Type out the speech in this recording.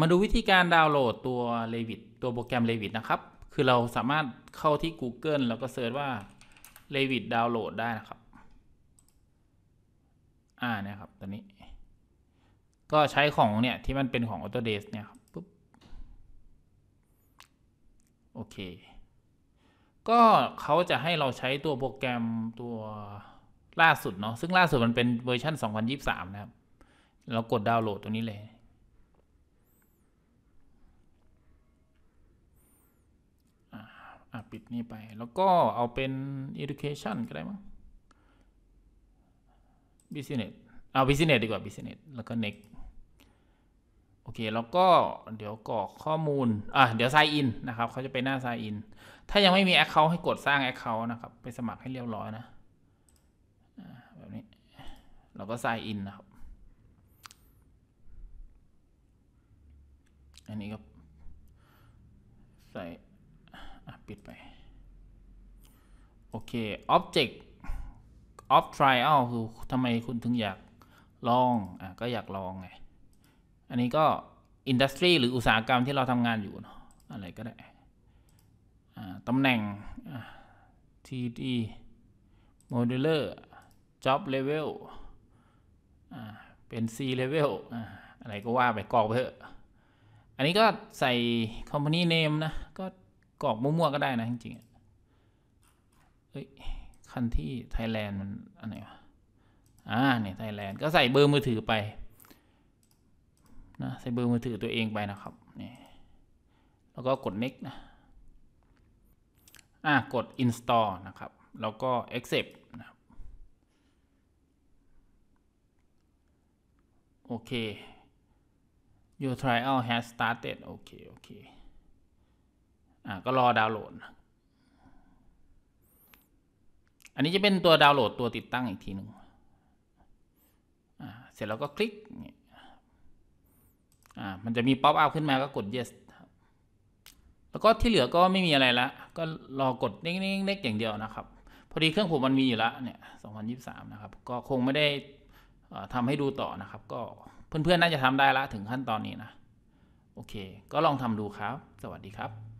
มาดูวิธีการดาวน์โหลดตัว Revit ตัวโปรแกรม Revit นะครับ คือเราสามารถเข้าที่ Google แล้วก็เซิร์ชว่า Revit ดาวน์โหลดได้นะครับ อ่านะครับตัวนี้ก็ใช้ของเนี่ยที่มันเป็นของ Autodesk เนี่ยครับปุ๊บโอเค ก็เขาจะให้เราใช้ตัวโปรแกรมตัวล่าสุดเนาะซึ่งล่าสุดมันเป็นเวอร์ชัน2023 นะครับ เรากดดาวน์โหลดตัวนี้เลยปิดนี้ไปแล้วก็เอาเป็น education ก็ได้มั้ง business เอา business ดีกว่า business แล้วก็ next โอเค แล้วก็เดี๋ยวกรอกข้อมูลอ่ะเดี๋ยว sign in นะครับเขาจะไปหน้า sign in ถ้ายังไม่มี account ให้กดสร้าง account นะครับ ไปสมัครให้เรียบร้อยนะแบบนี้เราก็ sign in นะครับ อันนี้ก็ใส่ปิดไป โอเค object of trial คือทำไมคุณถึงอยากลองอ่ะก็อยากลองไง อันนี้ก็อินดัสทรีหรืออุตสาหกรรมที่เราทำงานอยู่เนาะอะไรก็ได้อ่าตำแหน่ง TD modeler job level อ่าเป็น C level อ่าอะไรก็ว่าไปกรอกไปเถอะอันนี้ก็ใส่ company name นะก็กรอบมั่วๆก็ได้ นะ จริงๆเอ้ยคัน ที่ ไทยแลนด์มันอันไหนวะอ่าเนี่ยไทยแลนด์ก็ใส่เบอร์ มือถือไปนะใส่เบอร์ มือถือตัวเองไปนะครับ นี่ แล้วก็กด next นะอ่ากด install นะครับ แล้วก็ accept นะครับโอเค your trial has started โอเค โอเค่าก็ รอ ดาวน์โหลด อันนี้จะเป็นตัวดาวน์โหลดตัวติดตั้ง อีก ทีหนึ่งเสร็จ แล้ว ก็คลิก มันจะมีป๊อปอัพขึ้นมา ก็กด yes แล้วก็ที่เหลือก็ไม่มีอะไรละก็ รอ กดเล็กๆอย่างเดียวนะครับ พอดีเครื่อง ผม มันมีอยู่ละเนี่ย 2023 นะครับ ก็คงไม่ได้ทำให้ดูต่อนะครับ ก็เพื่อนๆน่าจะทำได้ละถึงขั้นตอนนี้นะ โอเค ก็ลองทำดูครับ สวัสดีครับ